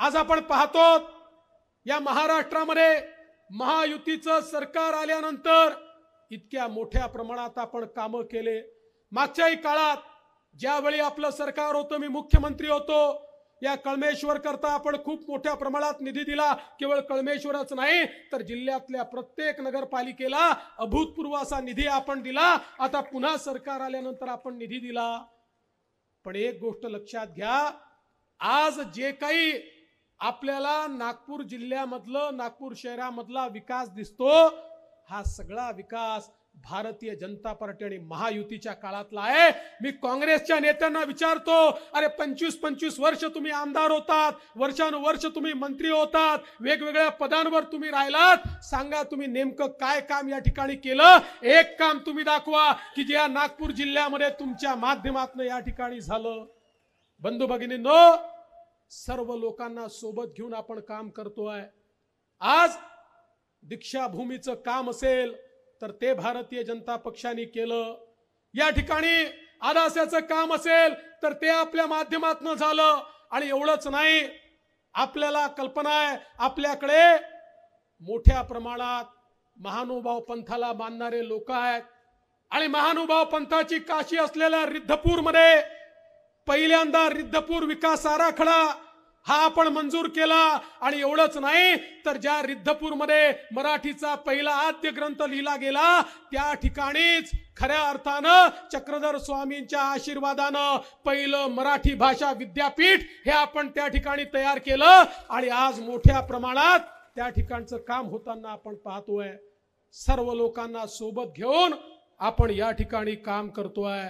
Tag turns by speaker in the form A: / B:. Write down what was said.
A: आज आपण पाहतो या महाराष्ट्रामध्ये महायुतीचं सरकार आल्यानंतर इतक्या मोठ्या प्रमाणात आपण कामं केले मागच्याही काळात ज्यावेळी आपलं सरकार होतं मी मुख्यमंत्री होतो या कळमेश्वर करता आपण खूप मोठ्या प्रमाणात निधी दिला केवळ कळमेश्वरच नाही तर जिल्ह्यातल्या प्रत्येक नगरपालिकेला अभूतपूर्व असा निधी आपण दिला आता पुन्हा सरकार आल्यानंतर आपण निधी दिला पण एक गोष्ट लक्षात घ्या आज जे काही आपल्याला नागपूर जिल्ह्यामधलं नागपूर शहरामधला विकास दिसतो हा सगळा विकास भारतीय जनता पार्टी आणि महायुतीच्या काळातला आहे मी काँग्रेसच्या नेत्यांना विचारतो अरे पंचवीस पंचवीस वर्ष तुम्ही आमदार होतात वर्षानुवर्ष तुम्ही मंत्री होतात वेगवेगळ्या पदांवर तुम्ही राहिलात सांगा तुम्ही नेमकं काय काम या ठिकाणी केलं एक काम तुम्ही दाखवा की जे या नागपूर जिल्ह्यामध्ये तुमच्या माध्यमातून या ठिकाणी झालं बंधू भगिनी सर्व लोकांना सोबत घेऊन आपण काम करतोय आज दीक्षाभूमीचं काम असेल तर ते भारतीय जनता पक्षाने केलं या ठिकाणी आदास्याचं काम असेल तर ते आपल्या माध्यमातनं झालं आणि एवढंच नाही आपल्याला कल्पना आहे आपल्याकडे मोठ्या प्रमाणात महानुभाव पंथाला मानणारे लोक आहेत आणि महानुभाव पंथाची काशी असलेल्या रिद्धपूरमध्ये पहिल्यांदा रिद्धपूर विकास आराखडा हा आपण मंजूर केला आणि एवढंच नाही तर ज्या रिद्धपूरमध्ये मराठीचा पहिला आद्य ग्रंथ लिहिला गेला त्या ठिकाणीच खऱ्या अर्थानं चक्रधर स्वामींच्या आशीर्वादानं पहिलं मराठी भाषा विद्यापीठ हे आपण त्या ठिकाणी तयार केलं आणि आज मोठ्या प्रमाणात त्या ठिकाणचं काम होताना आपण पाहतोय सर्व लोकांना सोबत घेऊन आपण या ठिकाणी काम करतोय